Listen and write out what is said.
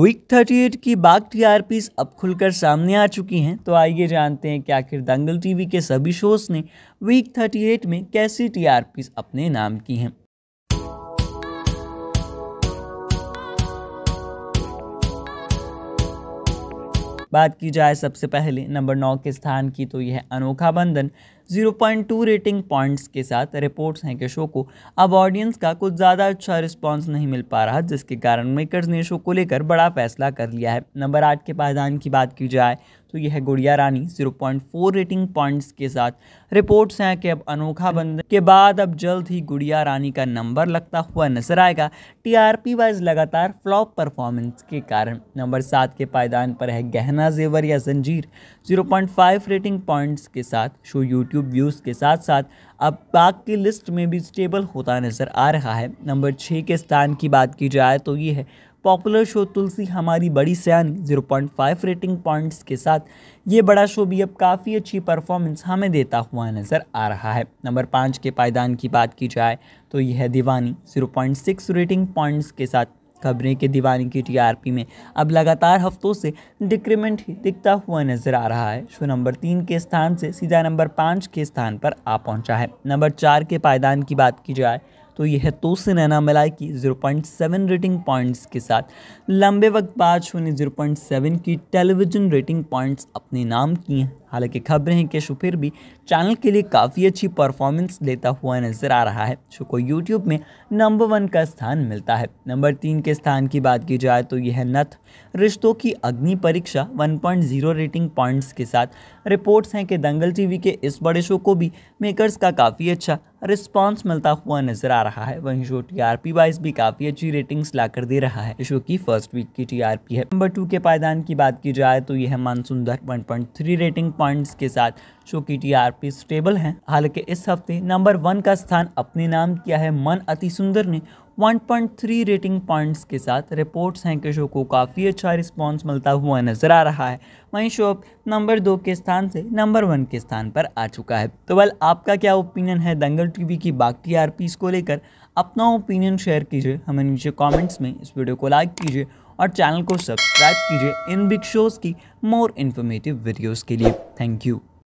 week eight की बाग TRPs अब खुलकर सामने आ चुकी हैं तो आइए जानते हैं कि आखिर दंगल टीवी के सभी शोज ने वीक थर्टी एट में कैसी टी आर टीआरपीस अपने नाम की हैं बात की जाए सबसे पहले नंबर नौ के स्थान की तो यह अनोखा बंधन 0.2 रेटिंग पॉइंट्स के साथ रिपोर्ट्स हैं कि शो को अब ऑडियंस का कुछ ज़्यादा अच्छा रिस्पॉन्स नहीं मिल पा रहा जिसके कारण मेकर्स ने शो को लेकर बड़ा फैसला कर लिया है नंबर आठ के पायदान की बात की जाए तो यह गुड़िया रानी 0.4 रेटिंग पॉइंट्स के साथ रिपोर्ट्स हैं कि अब अनोखा बंद के बाद अब जल्द ही गुड़िया रानी का नंबर लगता हुआ नजर आएगा पी वाइज लगातार फ्लॉप परफॉर्मेंस के कारण नंबर सात के पायदान पर है गहना जेवर या जंजीर फाइव रेटिंग पॉइंट्स के साथ शो यूट्यूब यूट्यूब व्यूज़ के साथ साथ अब पाक की लिस्ट में भी स्टेबल होता नज़र आ रहा है नंबर छः के स्थान की बात की जाए तो ये है पॉपुलर शो तुलसी हमारी बड़ी सयानी 0.5 रेटिंग पॉइंट्स के साथ ये बड़ा शो भी अब काफ़ी अच्छी परफॉर्मेंस हमें देता हुआ नज़र आ रहा है नंबर पाँच के पायदान की बात की जाए तो यह दीवानी 0.6 रेटिंग पॉइंट्स के साथ खबरें के दीवानी की टीआरपी में अब लगातार हफ्तों से डिक्रीमेंट ही दिखता हुआ नजर आ रहा है शो नंबर तीन के स्थान से सीधा नंबर पाँच के स्थान पर आ पहुंचा है नंबर चार के पायदान की बात की जाए तो यह तो से नैना मलाई की 0.7 रेटिंग पॉइंट्स के साथ लंबे वक्त बाद शो ने सेवन की टेलीविज़न रेटिंग पॉइंट्स अपने नाम किए हैं हालांकि खबरें हैं कि शो फिर भी चैनल के लिए काफ़ी अच्छी परफॉर्मेंस देता हुआ नजर आ रहा है शो को यूट्यूब में नंबर वन का स्थान मिलता है नंबर तीन के स्थान की बात की जाए तो यह नथ रिश्तों की अग्नि परीक्षा 1.0 रेटिंग पॉइंट्स के साथ रिपोर्ट्स हैं कि दंगल टीवी के इस बड़े शो को भी मेकर्स का काफ़ी अच्छा रिस्पांस मिलता हुआ नजर आ रहा है वहीं शो टीआरपी वाइज भी काफ़ी अच्छी रेटिंग्स लाकर दे रहा है शो की फर्स्ट वीक की टीआरपी है नंबर टू के पायदान की बात की जाए तो यह मानसून दर थ्री रेटिंग पॉइंट्स के साथ शो की टी स्टेबल हैं हालांकि इस हफ्ते नंबर वन का स्थान अपने नाम किया है मन अति सुंदर ने 1.3 रेटिंग पॉइंट्स के साथ रिपोर्ट्स हैं कि शो को काफ़ी अच्छा रिस्पांस मिलता हुआ नजर आ रहा है वहीं शो अब नंबर दो के स्थान से नंबर वन के स्थान पर आ चुका है तो वेल आपका क्या ओपिनियन है दंगल टीवी की बाकी आर को लेकर अपना ओपिनियन शेयर कीजिए हमें नीचे कॉमेंट्स में इस वीडियो को लाइक कीजिए और चैनल को सब्सक्राइब कीजिए इन बिग शोज़ की मोर इन्फॉर्मेटिव वीडियोज़ के लिए थैंक यू